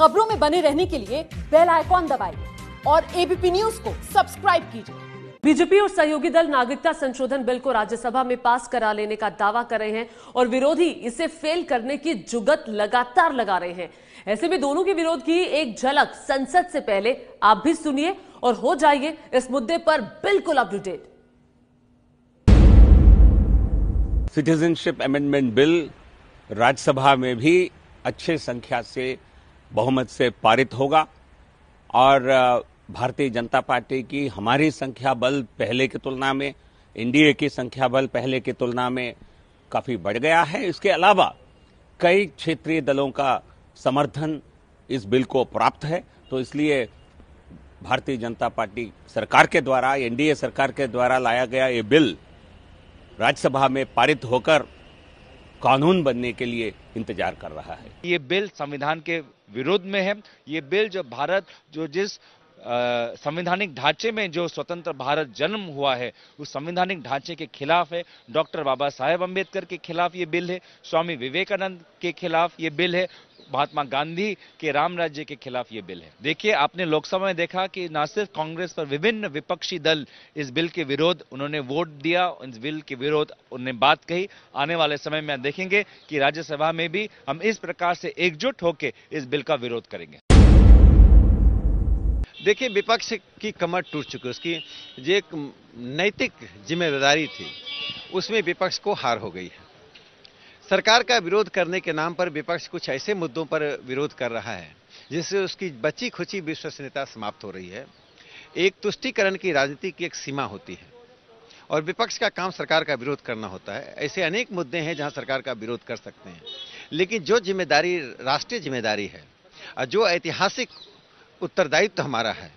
खबरों में बने रहने के लिए बेल आइकॉन दबाइए और एबीपी न्यूज को सब्सक्राइब कीजिए बीजेपी और सहयोगी दल नागरिकता संशोधन बिल को राज्यसभा में पास करा लेने का दावा कर रहे हैं और विरोधी इसे फेल करने की जुगत लगातार लगा रहे हैं ऐसे में दोनों के विरोध की एक झलक संसद से पहले आप भी सुनिए और हो जाइए इस मुद्दे पर बिल्कुल update citizenship amendment bill Rajya Sabha में भी अच्छे संख्या से बहुमत से पारित होगा और भारतीय जनता पार्टी की हमारी संख्या बल पहले की तुलना में एनडीए की संख्या बल पहले की तुलना में काफी बढ़ गया है इसके अलावा कई क्षेत्रीय दलों का समर्थन इस बिल को प्राप्त है तो इसलिए भारतीय जनता पार्टी सरकार के द्वारा एनडीए सरकार के द्वारा लाया गया ये बिल राज्यसभा में पारित होकर कानून बनने के लिए इंतजार कर रहा है ये बिल संविधान के विरोध में है ये बिल जो भारत जो जिस संवैधानिक ढांचे में जो स्वतंत्र भारत जन्म हुआ है उस संवैधानिक ढांचे के खिलाफ है डॉक्टर बाबा साहेब अम्बेडकर के खिलाफ ये बिल है स्वामी विवेकानंद के खिलाफ ये बिल है महात्मा गांधी के राम राज्य के खिलाफ ये बिल है देखिए आपने लोकसभा में देखा कि ना सिर्फ कांग्रेस पर विभिन्न विपक्षी दल इस बिल के विरोध उन्होंने वोट दिया इस बिल के विरोध उन्होंने बात कही आने वाले समय में देखेंगे कि राज्यसभा में भी हम इस प्रकार से एकजुट होकर इस बिल का विरोध करेंगे देखिए विपक्ष की कमर टूट चुकी उसकी जो एक नैतिक जिम्मेदारी थी उसमें विपक्ष को हार हो गई है सरकार का विरोध करने के नाम पर विपक्ष कुछ ऐसे मुद्दों पर विरोध कर रहा है जिससे उसकी बची खुची विश्वसनीयता समाप्त हो रही है एक तुष्टिकरण की राजनीति की एक सीमा होती है और विपक्ष का काम सरकार का विरोध करना होता है ऐसे अनेक मुद्दे हैं जहां सरकार का विरोध कर सकते हैं लेकिन जो जिम्मेदारी राष्ट्रीय जिम्मेदारी है और जो ऐतिहासिक उत्तरदायित्व तो हमारा है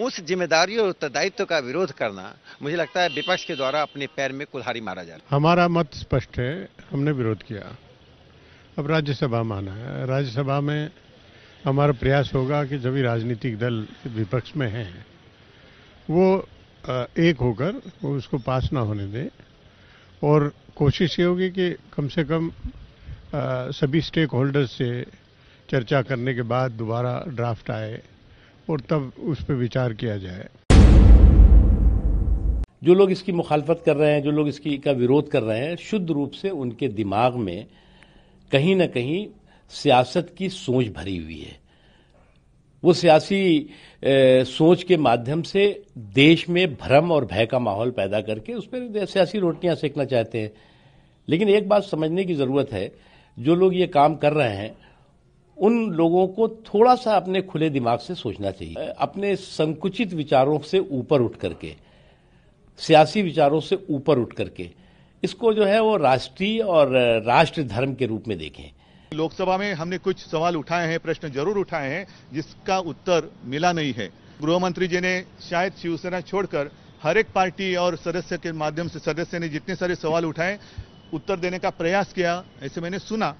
उस जिम्मेदारी और उत्तरदायित्व का विरोध करना मुझे लगता है विपक्ष के द्वारा अपने पैर में कुल्हारी मारा जा रहा है हमारा मत स्पष्ट है हमने विरोध किया अब राज्यसभा में आना है राज्यसभा में हमारा प्रयास होगा कि जब भी राजनीतिक दल विपक्ष में हैं वो एक होकर उसको पास ना होने दें और कोशिश ये होगी कि कम से कम सभी स्टेक होल्डर्स से चर्चा करने के बाद दोबारा ड्राफ्ट आए और तब उस पर विचार किया जाए जो लोग इसकी मुखालफत कर रहे हैं जो लोग इसकी का विरोध कर रहे हैं शुद्ध रूप से उनके दिमाग में कहीं ना कहीं सियासत की सोच भरी हुई है वो सियासी ए, सोच के माध्यम से देश में भ्रम और भय का माहौल पैदा करके उस पर सियासी रोटियां सेकना चाहते हैं लेकिन एक बात समझने की ज़रूरत है जो लोग ये काम कर रहे हैं उन लोगों को थोड़ा सा अपने खुले दिमाग से सोचना चाहिए अपने संकुचित विचारों से ऊपर उठ करके सियासी विचारों से ऊपर उठ करके इसको जो है वो राष्ट्रीय और राष्ट्र धर्म के रूप में देखें लोकसभा में हमने कुछ सवाल उठाए हैं प्रश्न जरूर उठाए हैं जिसका उत्तर मिला नहीं है गृह मंत्री जी ने शायद शिवसेना छोड़कर हर एक पार्टी और सदस्य के माध्यम से सदस्य ने जितने सारे सवाल उठाए उत्तर देने का प्रयास किया ऐसे मैंने सुना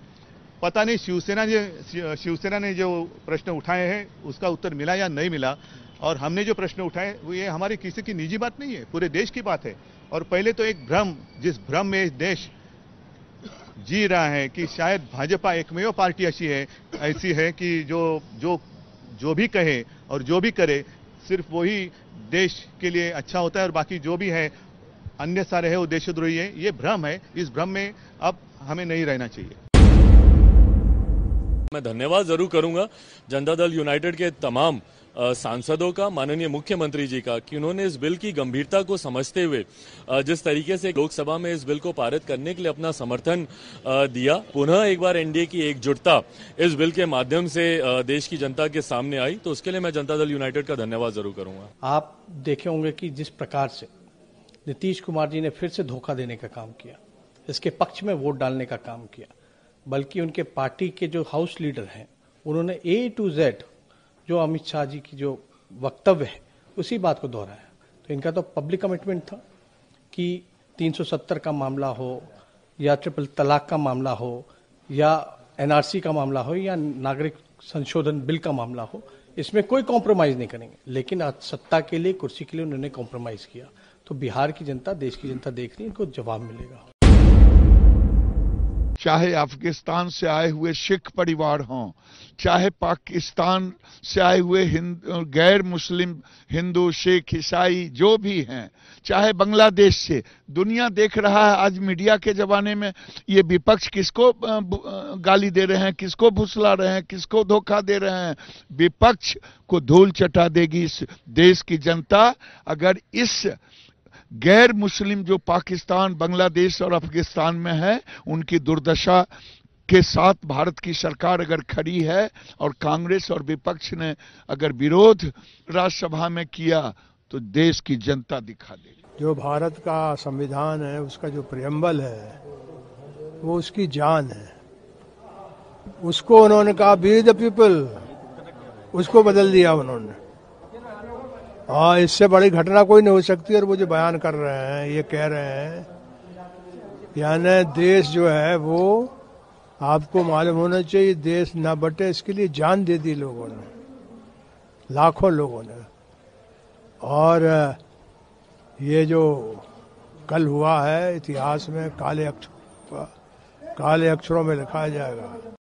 पता नहीं शिवसेना ने शिवसेना ने जो प्रश्न उठाए हैं उसका उत्तर मिला या नहीं मिला और हमने जो प्रश्न उठाए वो ये हमारी किसी की निजी बात नहीं है पूरे देश की बात है और पहले तो एक भ्रम जिस भ्रम में देश जी रहा है कि शायद भाजपा एकमेव पार्टी ऐसी है ऐसी है कि जो जो जो भी कहे और जो भी करे सिर्फ वही देश के लिए अच्छा होता है और बाकी जो भी है अन्य सारे है वो देशद्रोही है ये भ्रम है इस भ्रम में अब हमें नहीं रहना चाहिए मैं धन्यवाद जरूर करूंगा जनता दल यूनाइटेड के तमाम सांसदों का माननीय मुख्यमंत्री जी का कि उन्होंने इस बिल की गंभीरता को समझते हुए जिस तरीके से लोकसभा में इस बिल को पारित करने के लिए अपना समर्थन दिया पुनः एक बार एनडीए की एकजुटता इस बिल के माध्यम से देश की जनता के सामने आई तो उसके लिए मैं जनता दल यूनाइटेड का धन्यवाद जरूर करूंगा आप देखे होंगे कि जिस प्रकार से नीतीश कुमार जी ने फिर से धोखा देने का काम किया इसके पक्ष में वोट डालने का काम किया बल्कि उनके पार्टी के जो हाउस लीडर हैं उन्होंने ए टू जेड जो अमित शाह जी की जो वक्तव्य है उसी बात को दोहराया तो इनका तो पब्लिक कमिटमेंट था कि 370 का मामला हो या ट्रिपल तलाक का मामला हो या एनआरसी का मामला हो या नागरिक संशोधन बिल का मामला हो इसमें कोई कॉम्प्रोमाइज नहीं करेंगे लेकिन आज सत्ता के लिए कुर्सी के लिए उन्होंने कॉम्प्रोमाइज किया तो बिहार की जनता देश की जनता देख रही है इनको जवाब मिलेगा चाहे अफगिस्तान से आए हुए सिख परिवार हों चाहे पाकिस्तान से आए हुए गैर मुस्लिम हिंदू सिख ईसाई जो भी हैं चाहे बांग्लादेश से दुनिया देख रहा है आज मीडिया के ज़माने में ये विपक्ष किसको गाली दे रहे हैं किसको भुसला रहे हैं किसको धोखा दे रहे हैं विपक्ष को धूल चटा देगी इस देश की जनता अगर इस गैर मुस्लिम जो पाकिस्तान बांग्लादेश और अफगानिस्तान में है उनकी दुर्दशा के साथ भारत की सरकार अगर खड़ी है और कांग्रेस और विपक्ष ने अगर विरोध राज्यसभा में किया तो देश की जनता दिखा देगी जो भारत का संविधान है उसका जो प्रियम्बल है वो उसकी जान है उसको उन्होंने कहा बी द पीपल उसको बदल दिया उन्होंने हाँ इससे बड़ी घटना कोई नहीं हो सकती और वो जो बयान कर रहे हैं ये कह रहे हैं यानी देश जो है वो आपको मालूम होना चाहिए देश ना बटे इसके लिए जान दे दी लोगों ने लाखों लोगों ने और ये जो कल हुआ है इतिहास में काले अक्षर काले अक्षरों में लिखा जाएगा